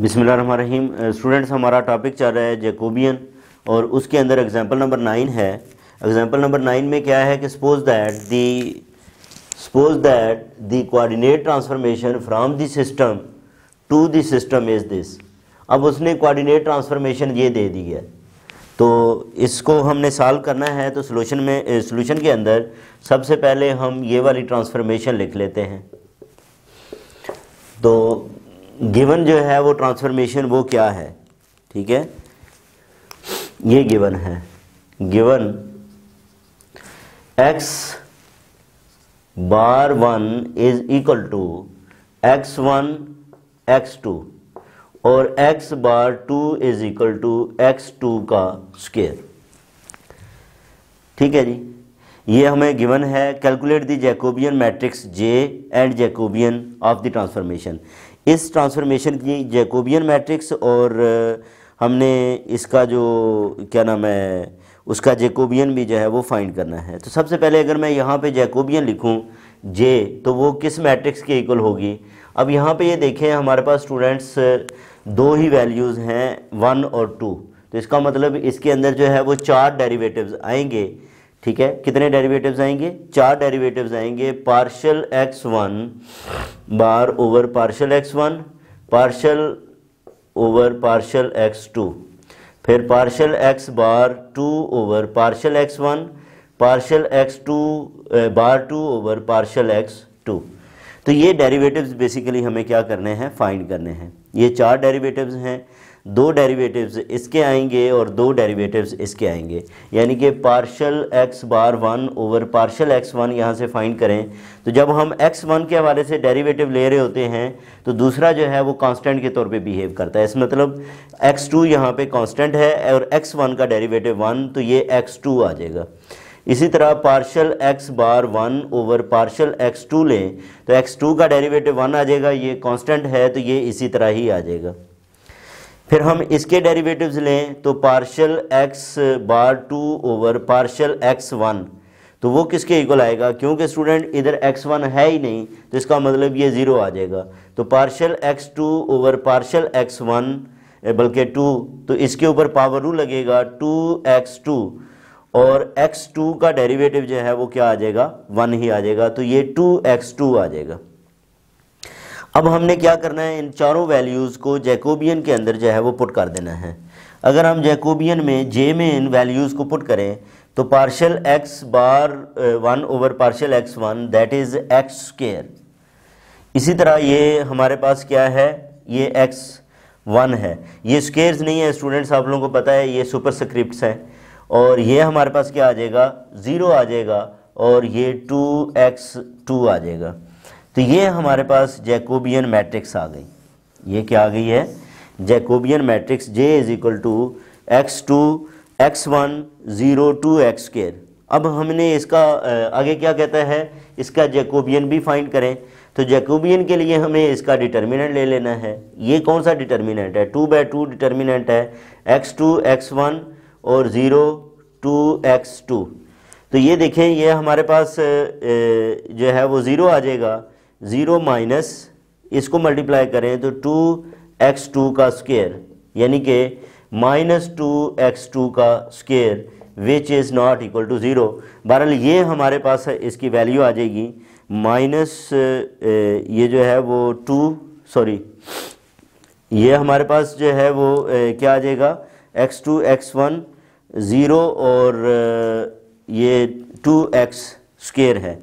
बिसमीम स्टूडेंट्स हमारा टॉपिक चल रहा है जैकोबियन और उसके अंदर एग्जाम्पल नंबर नाइन है एग्जाम्पल नंबर नाइन में क्या है कि suppose that the suppose that the coordinate transformation from the system to the system is this अब उसने कोऑर्डिनेट ट्रांसफॉर्मेशन ये दे दी है तो इसको हमने सॉल्व करना है तो सोल्यूशन में सोल्यूशन के अंदर सबसे पहले हम ये वाली ट्रांसफॉर्मेशन लिख लेते हैं तो गिवन जो है वो ट्रांसफॉर्मेशन वो क्या है ठीक है ये गिवन है given x bar one is equal to x one x two और x bar two is equal to x two का स्केयर ठीक है जी ये हमें गिवन है calculate the Jacobian matrix J and Jacobian of the transformation इस transformation की जैकोबियन मैट्रिक्स और हमने इसका जो क्या नाम है उसका जैकोबियन भी जो है वो फाइंड करना है तो सबसे पहले अगर मैं यहाँ पे जैकोबियन लिखूँ जे तो वो किस मैट्रिक्स के इक्वल होगी अब यहाँ पे ये देखें हमारे पास स्टूडेंट्स दो ही वैल्यूज़ हैं वन और टू तो इसका मतलब इसके अंदर जो है वो चार डेरिवेटिव्स आएंगे ठीक है कितने डेरिवेटिव्स आएंगे चार डेरिवेटिव्स आएंगे partial x one bar over partial x one partial over partial x two फिर partial x bar two over partial x one partial x two bar two over partial x two तो ये derivatives basically हमें क्या करने हैं find करने हैं ये चार डेरिवेटिव्स हैं दो डेरिवेटिव्स इसके आएंगे और दो डेरिवेटिव्स इसके आएंगे यानी कि partial x bar one over partial x one यहाँ से फाइंड करें तो जब हम एक्स वन के हवाले से डेरिवेटिव ले रहे होते हैं तो दूसरा जो है वो कांस्टेंट के तौर पे बिहेव करता है इस मतलब एक्स टू यहाँ पर कॉन्स्टेंट है और एक्स वन का डेरीवेटिव वन तो ये एक्स टू आ जाएगा इसी तरह partial x bar one over partial x two लें तो एक्स टू का डेरीवेटिव वन आ जाएगा ये कॉन्सटेंट है तो ये इसी तरह ही आ जाएगा फिर हम इसके डेरिवेटिव्स लें तो partial x bar two over partial x one तो वो किसके इक्वल आएगा क्योंकि स्टूडेंट इधर एक्स वन है ही नहीं तो इसका मतलब ये ज़ीरो आ जाएगा तो partial x two over partial x one बल्कि टू तो इसके ऊपर पावर रू लगेगा टू एक्स टू और एक्स टू का डेरिवेटिव जो है वो क्या आ जाएगा वन ही आ जाएगा तो ये टू एक्स टू आ जाएगा अब हमने क्या करना है इन चारों वैल्यूज़ को जैकोबियन के अंदर जो है वो पुट कर देना है अगर हम जैकोबियन में जे में इन वैल्यूज़ को पुट करें तो partial x bar one over partial x one that is x square इसी तरह ये हमारे पास क्या है ये एक्स वन है ये स्केयर्स नहीं है स्टूडेंट्स आप लोगों को पता है ये सुपर स्क्रिप्ट हैं और ये हमारे पास क्या आ जाएगा ज़ीरो आ जाएगा और ये टू एक्स टू आ जाएगा तो ये हमारे पास जैकोबियन मैट्रिक्स आ गई ये क्या आ गई है Jacobian matrix J is equal to x two x one zero two x square अब हमने इसका आगे क्या कहता है इसका जैकोबियन भी फाइंड करें तो जैकोबियन के लिए हमें इसका डिटर्मिनेंट ले लेना है ये कौन सा डिटर्मिनेंट है टू बाई टू डिटर्मिनेंट है एक्स टू एक्स वन और ज़ीरो टू एक्स टू तो ये देखें ये हमारे पास जो है वो ज़ीरो आ जाएगा ज़ीरो माइनस इसको मल्टीप्लाई करें तो टू एक्स टू का स्केयर यानी कि माइनस टू एक्स टू का square which is not equal to zero बहरहाल ये हमारे पास इसकी वैल्यू आ जाएगी माइनस ये जो है वो टू सॉरी ये हमारे पास जो है वो क्या आ जाएगा x two x one zero और ये टू एक्स स्केयर है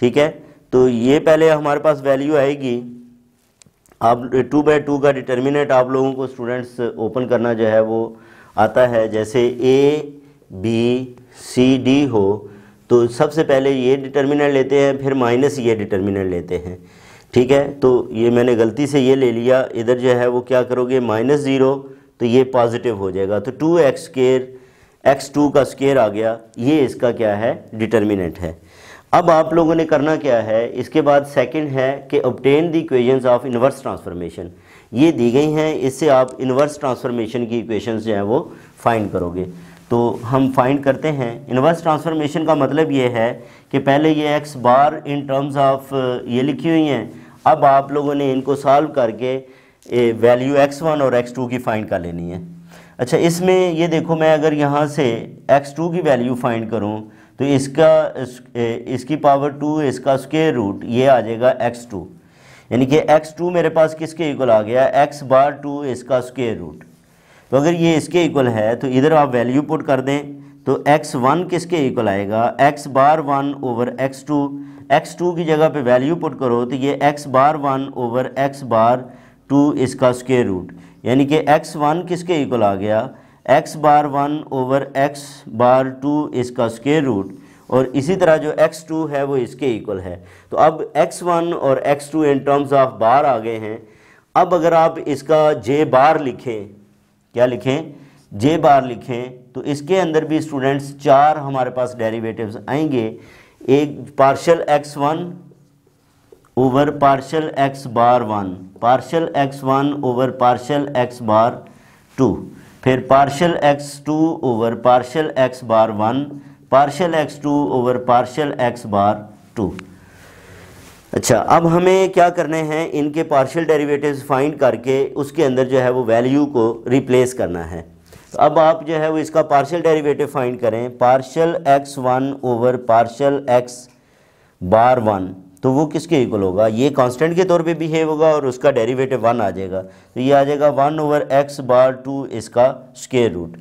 ठीक है तो ये पहले हमारे पास वैल्यू आएगी आप टू बाई टू का डिटर्मिनेट आप लोगों को स्टूडेंट्स ओपन करना जो है वो आता है जैसे ए बी सी डी हो तो सबसे पहले ये डिटर्मिनेंट लेते हैं फिर माइनस ये डिटर्मिनेंट लेते हैं ठीक है तो ये मैंने गलती से ये ले लिया इधर जो है वो क्या करोगे माइनस ज़ीरो तो ये पॉजिटिव हो जाएगा तो two x square x two का स्केयर आ गया ये इसका क्या है डिटर्मिनेंट है अब आप लोगों ने करना क्या है इसके बाद सेकंड है कि obtain the equations of inverse transformation ये दी गई हैं इससे आप इन्वर्स ट्रांसफॉर्मेशन की इक्वेशंस जो हैं वो फाइंड करोगे तो हम फाइंड करते हैं इन्वर्स ट्रांसफॉर्मेशन का मतलब ये है कि पहले ये x bar in terms of ये लिखी हुई हैं अब आप लोगों ने इनको सॉल्व करके वैल्यू एक्स वन और एक्स टू की फाइंड कर लेनी है अच्छा इसमें ये देखो मैं अगर यहाँ से एक्स टू की वैल्यू फाइंड करूँ तो इसका इसकी पावर टू इसका स्केयर रूट ये आ जाएगा एक्स टू यानी कि एक्स टू मेरे पास किसके इक्वल आ गया एक्स बार टू इसका स्केयर रूट तो अगर ये इसके इक्वल है तो इधर आप वैल्यू पुट कर दें तो एक्स वन किसके इक्वल आएगा x bar one over x two x two की जगह पे वैल्यू पुट करो तो ये x bar one over x bar two इसका स्केयर रूट यानी कि एक्स वन किसके इक्वल आ गया x bar one over x bar two इसका स्केयर रूट और इसी तरह जो एक्स टू है वो इसके इक्वल है तो अब एक्स वन और x two in terms of bar आ गए हैं अब अगर आप इसका जे बार लिखें क्या लिखें जे बार लिखें तो इसके अंदर भी स्टूडेंट्स चार हमारे पास डेरिवेटिव्स आएंगे एक partial x one over partial x bar one partial x one over partial x bar two फिर partial x two over partial x bar one partial x two over partial x bar two अच्छा अब हमें क्या करने हैं इनके partial derivatives find करके उसके अंदर जो है वो वैल्यू को रिप्लेस करना है तो अब आप जो है वो इसका पार्शियल डेरिवेटिव फाइंड करें partial x one over partial x bar one तो वो किसके इक्वल होगा ये कांस्टेंट के तौर पे बिहेव होगा और उसका डेरिवेटिव वन आ जाएगा तो ये आ जाएगा one over x bar two इसका स्केयर रूट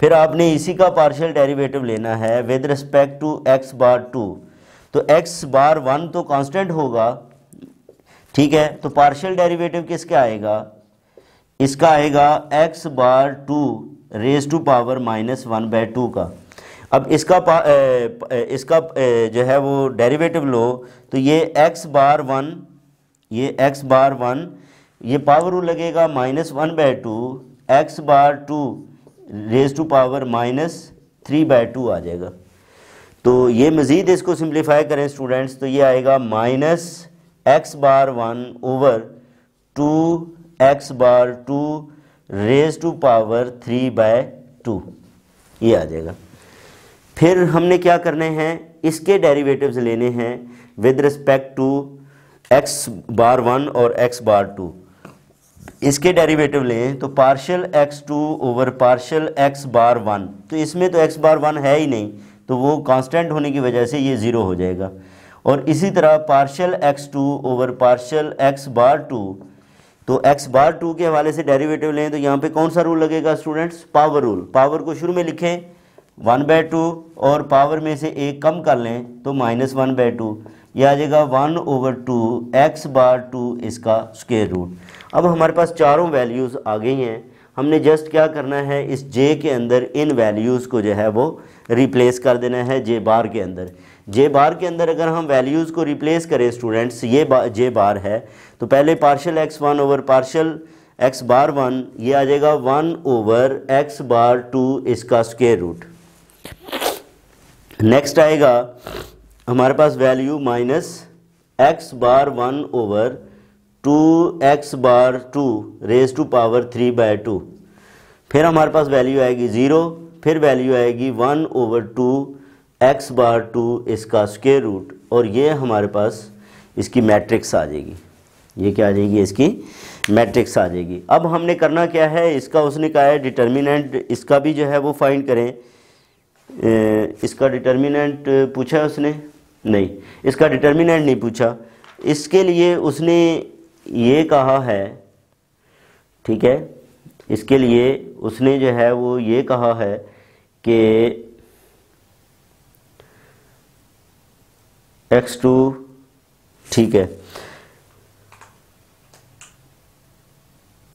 फिर आपने इसी का पार्शियल डेरिवेटिव लेना है with respect to x bar two तो एक्स बार वन तो कांस्टेंट होगा ठीक है तो पार्शियल डेरिवेटिव किसके आएगा इसका आएगा x bar two raise to power minus one by two का अब इसका पा, ए, इसका ए, जो है वो डेरिवेटिव लो तो ये एक्स बार वन ये एक्स बार वन ये पावर रूल लगेगा minus one by two x bar two raise to power minus three by two आ जाएगा तो ये मज़ीद इसको सिंप्लीफाई करें स्टूडेंट्स तो ये आएगा minus x bar one over two x bar two raise to power three by two ये आ जाएगा फिर हमने क्या करने हैं इसके डेरिवेटिव्स लेने हैं with respect to x bar one और एक्स बार टू इसके डेरिवेटिव लें तो partial x two over partial x bar one तो इसमें तो एक्स बार वन है ही नहीं तो वो कांस्टेंट होने की वजह से ये ज़ीरो हो जाएगा और इसी तरह partial x two over partial x bar two तो x बार टू के हवाले से डेरिवेटिव लें तो यहाँ पे कौन सा रूल लगेगा स्टूडेंट्स पावर रूल पावर को शुरू में लिखें वन बाय टू और पावर में से एक कम कर लें तो माइनस वन बाय टू यह आ जाएगा one over two x bar two इसका स्केयर रूट अब हमारे पास चारों वैल्यूज़ आ गई हैं हमने जस्ट क्या करना है इस जे के अंदर इन वैल्यूज़ को जो है वो रिप्लेस कर देना है जे बार के अंदर जे बार के अंदर अगर हम वैल्यूज़ को रिप्लेस करें स्टूडेंट्स ये बा, जे बार है तो पहले partial x one over partial x bar one ये आ जाएगा one over x bar two इसका स्केयर रूट नेक्स्ट आएगा हमारे पास value minus x bar one over two x bar two raise to power three by two फिर हमारे पास वैल्यू आएगी ज़ीरो फिर वैल्यू आएगी one over two x bar two इसका स्केयर रूट और ये हमारे पास इसकी मैट्रिक्स आ जाएगी ये क्या आ जाएगी इसकी मैट्रिक्स आ जाएगी अब हमने करना क्या है इसका उसने कहा है डिटर्मिनेंट इसका भी जो है वो फाइंड करें इसका डिटर्मिनेंट पूछा है उसने नहीं इसका डिटर्मिनेंट नहीं पूछा इसके लिए उसने ये कहा है ठीक है इसके लिए उसने जो है वो ये कहा है कि एक्स टू ठीक है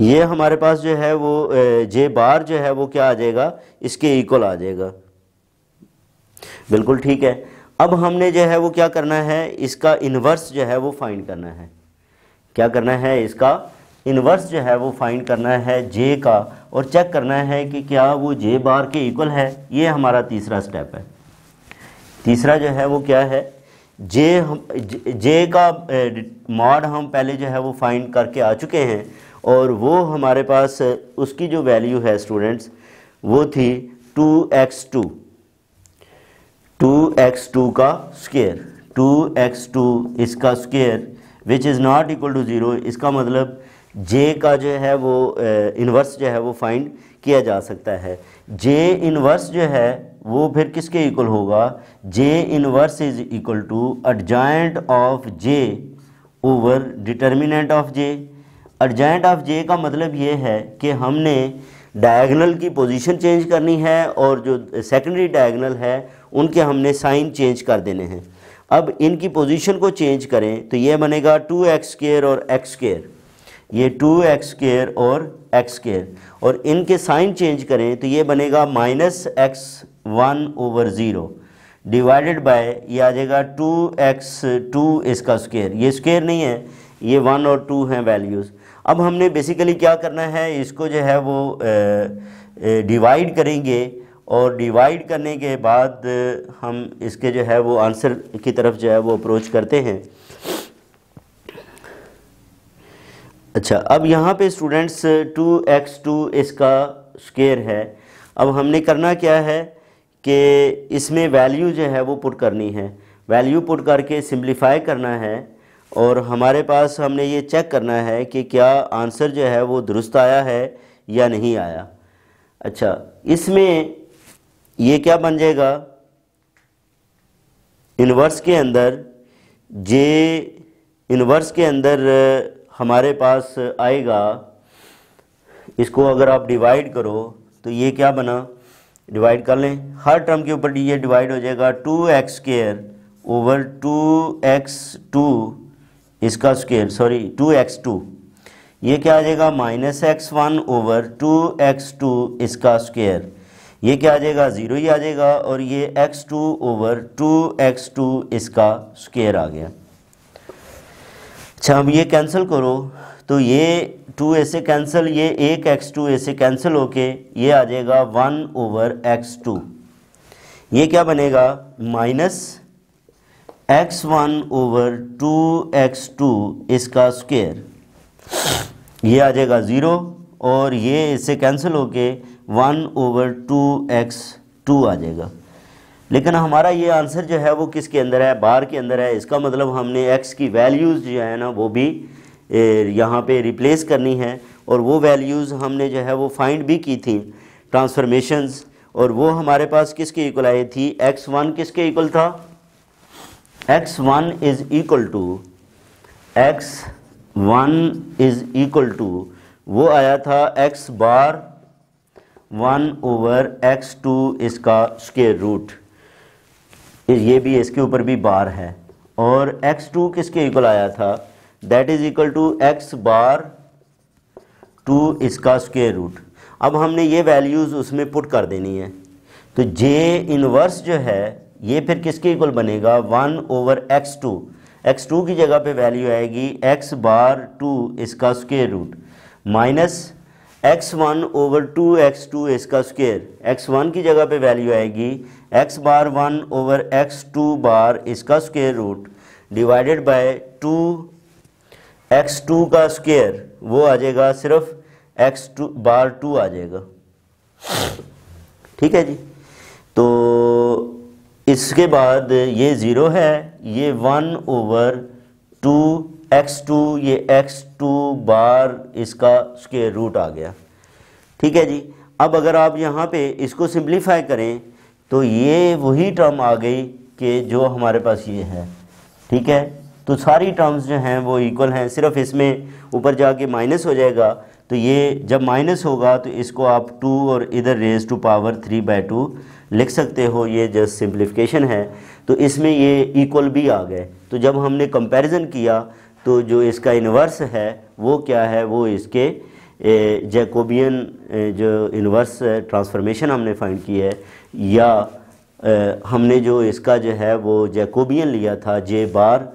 ये हमारे पास जो है वो जे बार जो है वो क्या आ जाएगा इसके इक्वल आ जाएगा बिल्कुल ठीक है अब हमने जो है वो क्या करना है इसका इन्वर्स जो है वो फाइंड करना है क्या करना है इसका इन्वर्स जो है वो फाइंड करना है जे का और चेक करना है कि क्या वो जे बार के इक्वल है ये हमारा तीसरा स्टेप है तीसरा जो है वो क्या है जे हम जे का मॉड हम पहले जो है वो फाइंड करके आ चुके हैं और वो हमारे पास उसकी जो वैल्यू है स्टूडेंट्स वो थी two x two two x two का स्केयर टू एक्स टू इसका square which is not equal to zero इसका मतलब जे का जो है वो इन्वर्स जो है वो फाइंड किया जा सकता है जे इन्वर्स जो है वो फिर किसके इक्वल होगा J inverse is equal to adjoint of J over determinant of J adjoint of J का मतलब ये है कि हमने डायगनल की पोजीशन चेंज करनी है और जो सेकेंडरी डायगनल है उनके हमने साइन चेंज कर देने हैं अब इनकी पोजीशन को चेंज करें तो ये बनेगा टू एक्स केयर और एक्स केयर ये टू एक्स केयर और एक्स केयर और इनके साइन चेंज करें तो ये बनेगा minus x one over zero divided by ये आ जाएगा टू एक्स टू इसका स्केयर ये स्केयर नहीं है ये वन और टू हैं वैल्यूज़ अब हमने बेसिकली क्या करना है इसको जो है वो डिवाइड करेंगे और डिवाइड करने के बाद हम इसके जो है वो आंसर की तरफ जो है वो अप्रोच करते हैं अच्छा अब यहाँ पे स्टूडेंट्स टू एक्स टू इसका स्केयर है अब हमने करना क्या है कि इसमें वैल्यू जो है वो पुट करनी है वैल्यू पुट करके सिंप्लीफाई करना है और हमारे पास हमने ये चेक करना है कि क्या आंसर जो है वो दुरुस्त आया है या नहीं आया अच्छा इसमें ये क्या बन जाएगा इनवर्स के अंदर जे इनवर्स के अंदर हमारे पास आएगा इसको अगर आप डिवाइड करो तो ये क्या बना डिवाइड कर लें हर टर्म के ऊपर ये डिवाइड हो जाएगा two x square over two x two इसका square sorry two x two ये क्या आ जाएगा minus x one over two x two इसका स्केयर ये क्या आ जाएगा ज़ीरो ही आ जाएगा और ये x two over two x two इसका स्केयर आ गया अच्छा अब ये कैंसिल करो तो ये टू ऐसे कैंसिल ये एक एक्स टू ऐसे कैंसिल होके ये आ जाएगा वन ओवर एक्स टू ये क्या बनेगा minus x one over two x two इसका स्केयर ये आ जाएगा ज़ीरो और ये इसे कैंसिल होके one over two x two आ जाएगा लेकिन हमारा ये आंसर जो है वो किसके अंदर है बार के अंदर है इसका मतलब हमने एक्स की वैल्यूज़ जो है ना वो भी यहाँ पे रिप्लेस करनी है और वो वैल्यूज़ हमने जो है वो फाइंड भी की थी ट्रांसफॉर्मेशंस और वो हमारे पास किसके इक्वल आई थी एक्स वन किसके इक्वल था x one is equal to x one is equal to वो आया था x bar one over x two इसका स्केयर रूट ये भी इसके ऊपर भी बार है और एक्स टू किसके इक्वल आया था that is equal to x bar two इसका स्केयर रूट अब हमने ये वैल्यूज़ उसमें पुट कर देनी है तो जे इनवर्स जो है ये फिर किसके इक्वल बनेगा one over x two x two की जगह पे वैल्यू आएगी एक्स बार टू इसका square root minus x one over two x two इसका स्क्वेयर एक्स वन की जगह पे वैल्यू आएगी x bar one over x two बार इसका square root divided by two x two का स्क्वेयर वो आ जाएगा सिर्फ एक्स टू बार टू आ जाएगा ठीक है जी तो इसके बाद ये ज़ीरो है ये one over two x two ये एक्स टू बार इसका स्केयर रूट आ गया ठीक है जी अब अगर आप यहाँ पे इसको सिंप्लीफाई करें तो ये वही टर्म आ गई कि जो हमारे पास ये है ठीक है तो सारी टर्म्स जो हैं वो इक्वल हैं सिर्फ इसमें ऊपर जाके माइनस हो जाएगा तो ये जब माइनस होगा तो इसको आप टू और इधर raise to power three by two लिख सकते हो ये जस्ट सिंप्लीफिकेशन है तो इसमें ये इक्वल भी आ गए तो जब हमने कंपैरिजन किया तो जो इसका इन्वर्स है वो क्या है वो इसके जैकोबियन जो इन्वर्स ट्रांसफॉर्मेशन हमने फाइंड की है या हमने जो इसका जो है वो जैकोबियन लिया था जे बार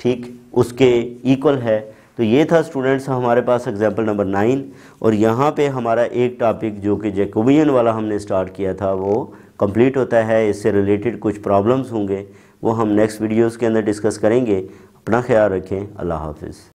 ठीक उसके इक्वल है तो ये था स्टूडेंट्स हमारे पास एग्जाम्पल नंबर नाइन और यहाँ पे हमारा एक टॉपिक जो कि जैकोबियन वाला हमने स्टार्ट किया था वो कंप्लीट होता है इससे रिलेटेड कुछ प्रॉब्लम्स होंगे वो हम नेक्स्ट वीडियोस के अंदर डिस्कस करेंगे अपना ख्याल रखें अल्लाह हाफिज़